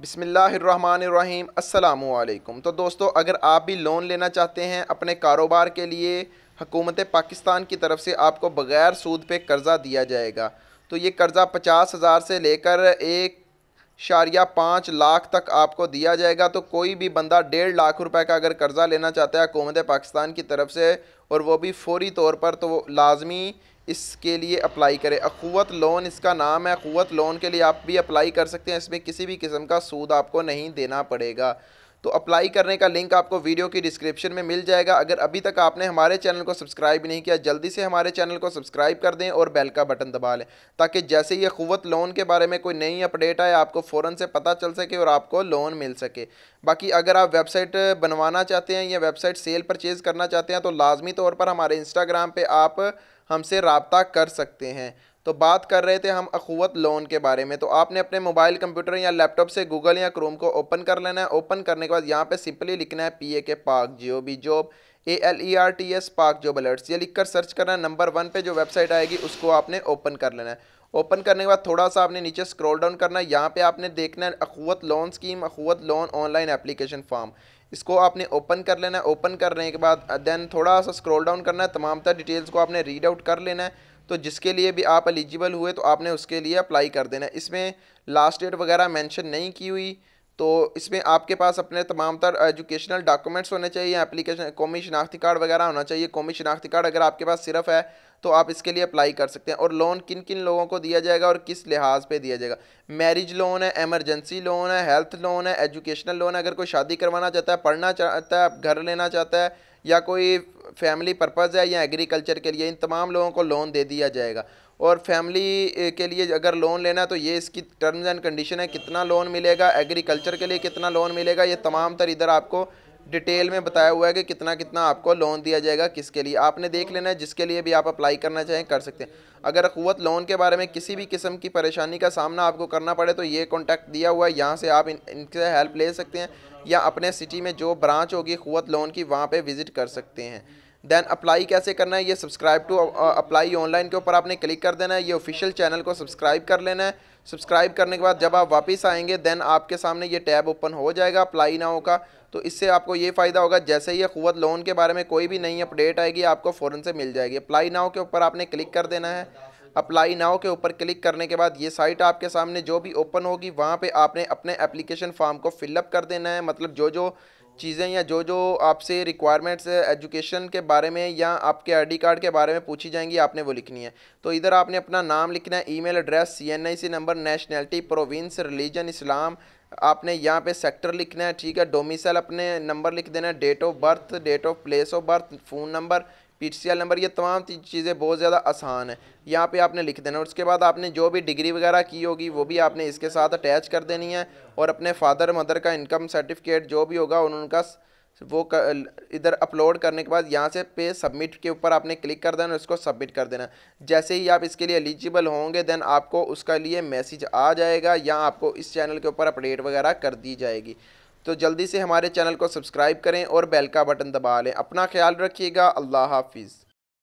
बिसमीम् अल्लाम तो दोस्तों अगर आप भी लोन लेना चाहते हैं अपने कारोबार के लिए हकूमत पाकिस्तान की तरफ से आपको बग़ैर सूद पे कर्ज़ा दिया जाएगा तो ये कर्ज़ा पचास हज़ार से लेकर एक शारिया पाँच लाख तक आपको दिया जाएगा तो कोई भी बंदा डेढ़ लाख रुपए का अगर कर्ज़ा लेना चाहता है हुकूमत पाकिस्तान की तरफ से और वो भी फौरी तौर पर तो वो लाजमी इसके लिए अप्लाई करें अख़ुवत लोन इसका नाम है अखवत लोन के लिए आप भी अप्लाई कर सकते हैं इसमें किसी भी किस्म का सूद आपको नहीं देना पड़ेगा तो अप्लाई करने का लिंक आपको वीडियो की डिस्क्रिप्शन में मिल जाएगा अगर अभी तक आपने हमारे चैनल को सब्सक्राइब नहीं किया जल्दी से हमारे चैनल को सब्सक्राइब कर दें और बेल का बटन दबा लें ताकि जैसे ये खुवत लोन के बारे में कोई नई अपडेट आए आपको फ़ौर से पता चल सके और आपको लोन मिल सके बाकी अगर आप वेबसाइट बनवाना चाहते हैं या वेबसाइट सेल परचेज़ करना चाहते हैं तो लाजमी तौर पर हमारे इंस्टाग्राम पर आप हमसे रबता कर सकते हैं तो बात कर रहे थे हम अखवत लोन के बारे में तो आपने अपने मोबाइल कंप्यूटर या लैपटॉप से गूगल या क्रोम को ओपन कर लेना है ओपन करने के बाद यहाँ पे सिंपली लिखना है P A K Pak G O B job A L E R T S Pak job alerts ये लिखकर सर्च करना है नंबर वन पे जो वेबसाइट आएगी उसको आपने ओपन कर लेना है ओपन करने के बाद थोड़ा सा आपने नीचे स्क्रॉल डाउन करना है यहाँ पे आपने देखना है Akhuwat loan scheme Akhuwat loan online application form इसको आपने ओपन कर लेना है ओपन करने के बाद देन थोड़ा सा स्क्रॉल डाउन करना है तमाम तर डिटेल्स को आपने रीड आउट कर लेना है तो जिसके लिए भी आप एलिजिबल हुए तो आपने उसके लिए अप्लाई कर देना इसमें लास्ट डेट वगैरह मेंशन नहीं की हुई तो इसमें आपके पास अपने तमाम तर एजुकेशनल डॉक्यूमेंट्स होने चाहिए एप्लीकेशन कौमी शनाख्ती कार्ड वगैरह होना चाहिए कौमी शनाख्ती कार्ड अगर आपके पास सिर्फ है तो आप इसके लिए अप्लाई कर सकते हैं और लोन किन किन लोगों को दिया जाएगा और किस लिहाज पे दिया जाएगा मैरिज लोन है एमरजेंसी लोन है हेल्थ लोन है एजुकेशनल लोन है अगर कोई शादी करवाना चाहता है पढ़ना चाहता है घर लेना चाहता है या कोई फैमिली पर्पज़ है या एग्रीकल्चर के लिए इन तमाम लोगों को लोन दे दिया जाएगा और फैमिली के लिए अगर लोन लेना तो ये इसकी टर्म्स एंड कंडीशन है कितना लोन मिलेगा एग्रीकल्चर के लिए कितना लोन मिलेगा ये तमाम तर इधर आपको डिटेल में बताया हुआ है कि कितना कितना आपको लोन दिया जाएगा किसके लिए आपने देख लेना है जिसके लिए भी आप अप्लाई करना चाहें कर सकते हैं अगर क़वत लोन के बारे में किसी भी किस्म की परेशानी का सामना आपको करना पड़े तो ये कॉन्टैक्ट दिया हुआ है यहाँ से आप इन, इनसे हेल्प ले सकते हैं या अपने सिटी में जो ब्रांच होगी क़वत लोन की वहाँ पर विज़िट कर सकते हैं दैन अप्लाई कैसे करना है ये सब्सक्राइब टू अप्लाई ऑनलाइन के ऊपर आपने क्लिक कर देना है ये ऑफिशियल चैनल को सब्सक्राइब कर लेना है सब्सक्राइब करने के बाद जब आप वापस आएंगे देन आपके सामने ये टैब ओपन हो जाएगा अप्लाई ना होगा तो इससे आपको ये फ़ायदा होगा जैसे ही खुवत लोन के बारे में कोई भी नई अपडेट आएगी आपको फ़ौरन से मिल जाएगी अप्लाई नाव के ऊपर आपने क्लिक कर देना है अप्लाई नाव के ऊपर क्लिक करने के बाद ये साइट आपके सामने जो भी ओपन होगी वहाँ पे आपने अपने एप्लीकेशन फॉर्म को फिलअप कर देना है मतलब जो जो चीज़ें या जो जो आपसे रिक्वायरमेंट्स एजुकेशन के बारे में या आपके आईडी कार्ड के बारे में पूछी जाएंगी आपने वो लिखनी है तो इधर आपने अपना नाम लिखना है email address CNIC number nationality province religion Islam आपने यहाँ पे सेक्टर लिखना है ठीक है डोमिसल अपने नंबर लिख देना है date of birth date of place of birth phone number P T C L number ये तमाम चीज़ें बहुत ज़्यादा आसान है यहाँ पे आपने लिख देना उसके बाद आपने जो भी डिग्री वगैरह की होगी वो भी आपने इसके साथ अटैच कर देनी है और अपने फादर मदर का इनकम सर्टिफिकेट जो भी होगा उनका वो कर, इधर अपलोड करने के बाद यहाँ से पे सबमिट के ऊपर आपने क्लिक कर देना उसको सबमिट कर देना जैसे ही आप इसके लिए एलिजिबल होंगे देन आपको उसका लिए मैसेज आ जाएगा या आपको इस चैनल के ऊपर अपडेट वगैरह कर दी जाएगी तो जल्दी से हमारे चैनल को सब्सक्राइब करें और बेल का बटन दबा लें अपना ख्याल रखिएगा अल्लाह हाफिज़